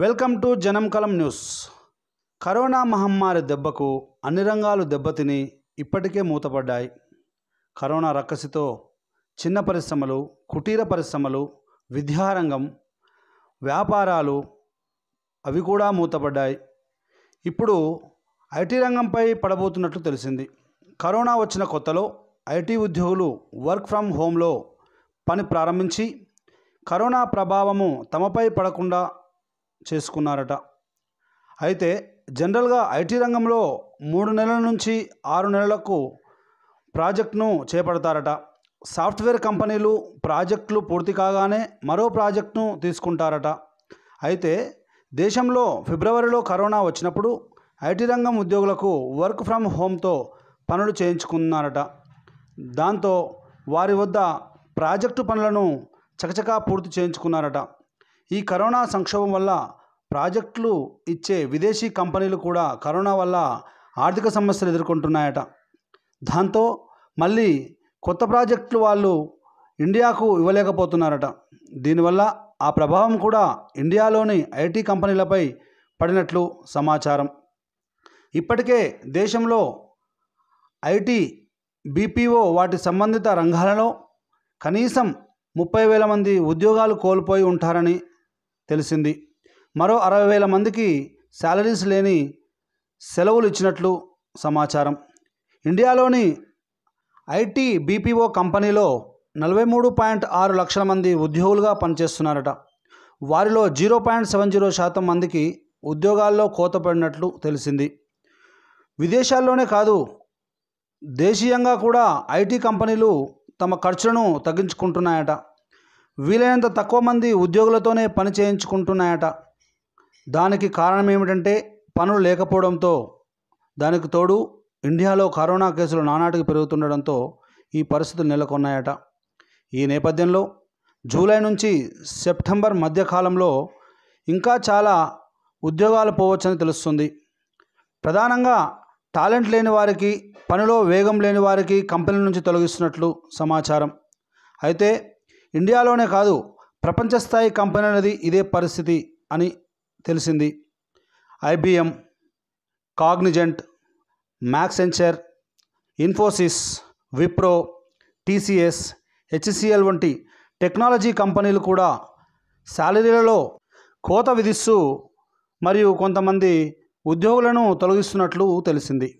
welcome to జనం కలం news corona మహమ్మారి దెబ్బకు అన్ని రంగాలు దెబ్బతిని ఇప్పటికే మూతపడ్డాయి కరోనా రక్కసితో చిన్న పరిశ్రమలు కుటీర పరిశ్రమలు విద్యారంగం వ్యాపారాలు అవి కూడా మూతపడ్డాయి ఇప్పుడు ఐటీ రంగంపై పడబోతున్నట్లు తెలిసింది కరోనా వచ్చిన కొత్తలో ఐటీ ఉద్యోగులు వర్క్ ఫ్రమ్ హోంలో పని ప్రారంభించి కరోనా ప్రభావము తమపై పడకుండా చేసుకున్నారట అయితే జనరల్గా ఐటీ రంగంలో మూడు నెలల నుంచి ఆరు నెలలకు ప్రాజెక్ట్ను చేపడతారట సాఫ్ట్వేర్ కంపెనీలు ప్రాజెక్టులు పూర్తి కాగానే మరో ప్రాజెక్ట్ను తీసుకుంటారట అయితే దేశంలో ఫిబ్రవరిలో కరోనా వచ్చినప్పుడు ఐటీ రంగం ఉద్యోగులకు వర్క్ ఫ్రమ్ హోమ్తో పనులు చేయించుకున్నారట దాంతో వారి వద్ద ప్రాజెక్టు పనులను చకచకా పూర్తి చేయించుకున్నారట ఈ కరోనా సంక్షోభం వల్ల ప్రాజెక్టులు ఇచ్చే విదేశీ కంపెనీలు కూడా కరోనా వల్ల ఆర్థిక సమస్యలు ఎదుర్కొంటున్నాయట దాంతో మళ్ళీ కొత్త ప్రాజెక్టులు వాళ్ళు ఇండియాకు ఇవ్వలేకపోతున్నారట దీనివల్ల ఆ ప్రభావం కూడా ఇండియాలోని ఐటీ కంపెనీలపై పడినట్లు సమాచారం ఇప్పటికే దేశంలో ఐటీ బీపీఓ వాటి సంబంధిత రంగాలలో కనీసం ముప్పై వేల మంది ఉద్యోగాలు కోల్పోయి ఉంటారని తెలిసింది మరో అరవై వేల మందికి శాలరీస్ లేని సెలవులు ఇచ్చినట్లు సమాచారం ఇండియాలోని ఐటీ బీపీఓ కంపెనీలో నలభై మూడు పాయింట్ ఆరు లక్షల మంది ఉద్యోగులుగా పనిచేస్తున్నారట వారిలో జీరో పాయింట్ సెవెన్ జీరో శాతం మందికి ఉద్యోగాల్లో కోత పడినట్లు తెలిసింది విదేశాల్లోనే కాదు దేశీయంగా కూడా ఐటీ కంపెనీలు తమ ఖర్చులను తగ్గించుకుంటున్నాయట వీలైనంత తక్కువ మంది ఉద్యోగులతోనే పని చేయించుకుంటున్నాయట దానికి కారణం ఏమిటంటే పనులు లేకపోవడంతో దానికి తోడు ఇండియాలో కరోనా కేసులు నానాటికి పెరుగుతుండడంతో ఈ పరిస్థితులు నెలకొన్నాయట ఈ నేపథ్యంలో జూలై నుంచి సెప్టెంబర్ మధ్యకాలంలో ఇంకా చాలా ఉద్యోగాలు పోవచ్చని తెలుస్తుంది ప్రధానంగా టాలెంట్ లేని వారికి పనిలో వేగం లేని వారికి కంపెనీల నుంచి తొలగిస్తున్నట్లు సమాచారం అయితే ఇండియాలోనే కాదు ప్రపంచ స్థాయి కంపెనీలది ఇదే పరిస్థితి అని తెలిసింది IBM Cognizant Accenture Infosys Wipro TCS HCL వంటి టెక్నాలజీ కంపెనీలు కూడా శాలరీలలో కోత విధిస్తూ మరియు కొంతమంది ఉద్యోగులను తొలగిస్తున్నట్లు తెలిసింది